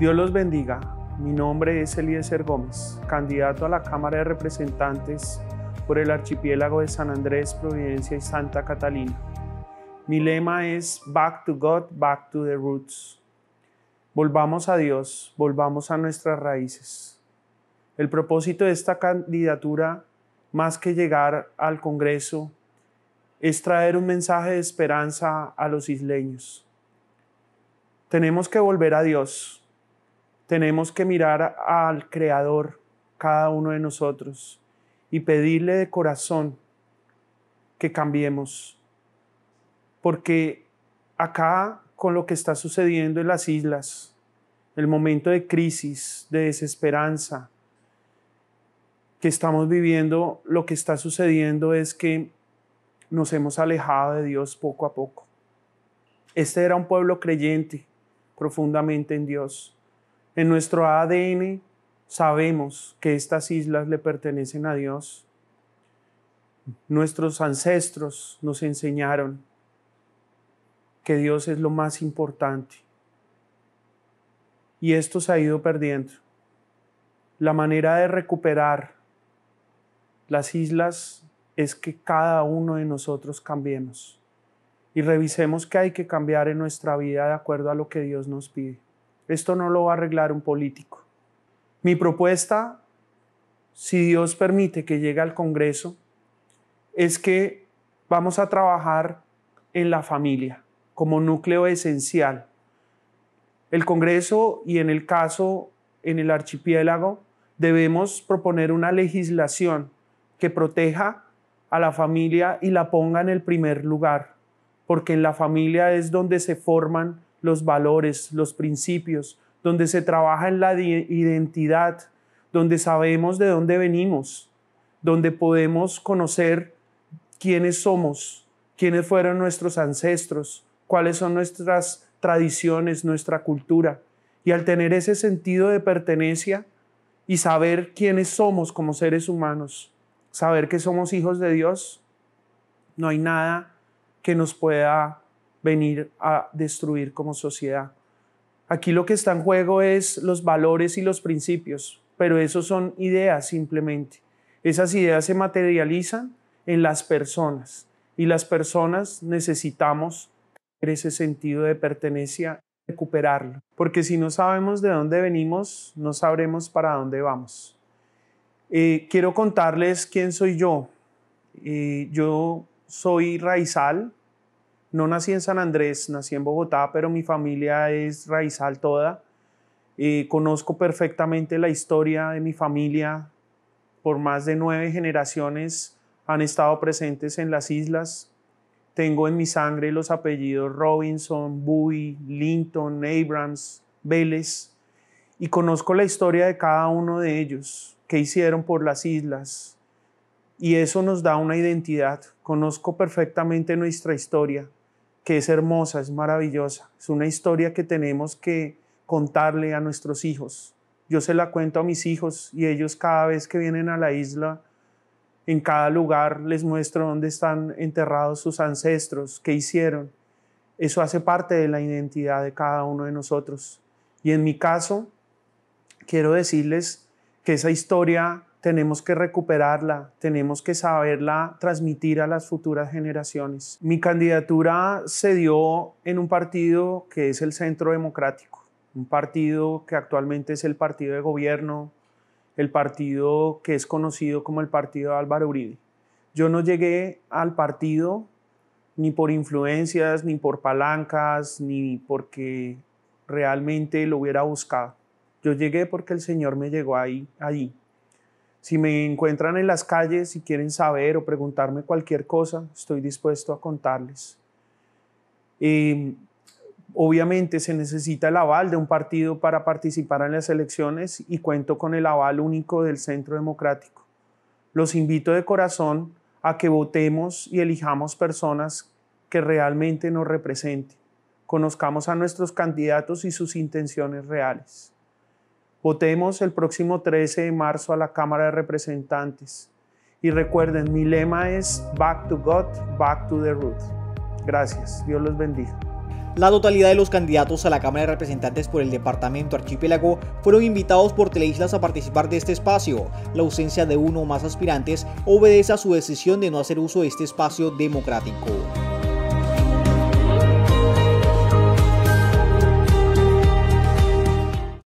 Dios los bendiga. Mi nombre es Eliezer Gómez, candidato a la Cámara de Representantes por el archipiélago de San Andrés, Providencia y Santa Catalina. Mi lema es Back to God, Back to the Roots. Volvamos a Dios, volvamos a nuestras raíces. El propósito de esta candidatura, más que llegar al Congreso, es traer un mensaje de esperanza a los isleños. Tenemos que volver a Dios, tenemos que mirar al Creador, cada uno de nosotros, y pedirle de corazón que cambiemos. Porque acá, con lo que está sucediendo en las islas, el momento de crisis, de desesperanza que estamos viviendo, lo que está sucediendo es que nos hemos alejado de Dios poco a poco. Este era un pueblo creyente, profundamente en Dios en nuestro ADN sabemos que estas islas le pertenecen a Dios. Nuestros ancestros nos enseñaron que Dios es lo más importante. Y esto se ha ido perdiendo. La manera de recuperar las islas es que cada uno de nosotros cambiemos y revisemos que hay que cambiar en nuestra vida de acuerdo a lo que Dios nos pide. Esto no lo va a arreglar un político. Mi propuesta, si Dios permite que llegue al Congreso, es que vamos a trabajar en la familia como núcleo esencial. El Congreso y en el caso en el archipiélago debemos proponer una legislación que proteja a la familia y la ponga en el primer lugar, porque en la familia es donde se forman los valores, los principios, donde se trabaja en la identidad, donde sabemos de dónde venimos, donde podemos conocer quiénes somos, quiénes fueron nuestros ancestros, cuáles son nuestras tradiciones, nuestra cultura. Y al tener ese sentido de pertenencia y saber quiénes somos como seres humanos, saber que somos hijos de Dios, no hay nada que nos pueda venir a destruir como sociedad. Aquí lo que está en juego es los valores y los principios, pero esos son ideas simplemente. Esas ideas se materializan en las personas y las personas necesitamos tener ese sentido de pertenencia, recuperarlo, porque si no sabemos de dónde venimos, no sabremos para dónde vamos. Eh, quiero contarles quién soy yo. Eh, yo soy Raizal, no nací en San Andrés, nací en Bogotá, pero mi familia es raizal toda. Eh, conozco perfectamente la historia de mi familia. Por más de nueve generaciones han estado presentes en las islas. Tengo en mi sangre los apellidos Robinson, Bowie, Linton, Abrams, Vélez. Y conozco la historia de cada uno de ellos, qué hicieron por las islas. Y eso nos da una identidad. Conozco perfectamente nuestra historia que es hermosa, es maravillosa. Es una historia que tenemos que contarle a nuestros hijos. Yo se la cuento a mis hijos y ellos cada vez que vienen a la isla, en cada lugar les muestro dónde están enterrados sus ancestros, qué hicieron. Eso hace parte de la identidad de cada uno de nosotros. Y en mi caso, quiero decirles que esa historia tenemos que recuperarla, tenemos que saberla transmitir a las futuras generaciones. Mi candidatura se dio en un partido que es el Centro Democrático, un partido que actualmente es el partido de gobierno, el partido que es conocido como el partido de Álvaro Uribe. Yo no llegué al partido ni por influencias, ni por palancas, ni porque realmente lo hubiera buscado. Yo llegué porque el Señor me llegó ahí, allí si me encuentran en las calles y quieren saber o preguntarme cualquier cosa, estoy dispuesto a contarles. Em, obviamente se necesita el aval de un partido para participar en las elecciones y cuento con el aval único del Centro Democrático. Los invito de corazón a que votemos y elijamos personas que realmente nos representen. Conozcamos a nuestros candidatos y sus intenciones reales. Votemos el próximo 13 de marzo a la Cámara de Representantes. Y recuerden, mi lema es Back to God, Back to the Root. Gracias, Dios los bendiga. La totalidad de los candidatos a la Cámara de Representantes por el Departamento Archipiélago fueron invitados por Teleislas a participar de este espacio. La ausencia de uno o más aspirantes obedece a su decisión de no hacer uso de este espacio democrático.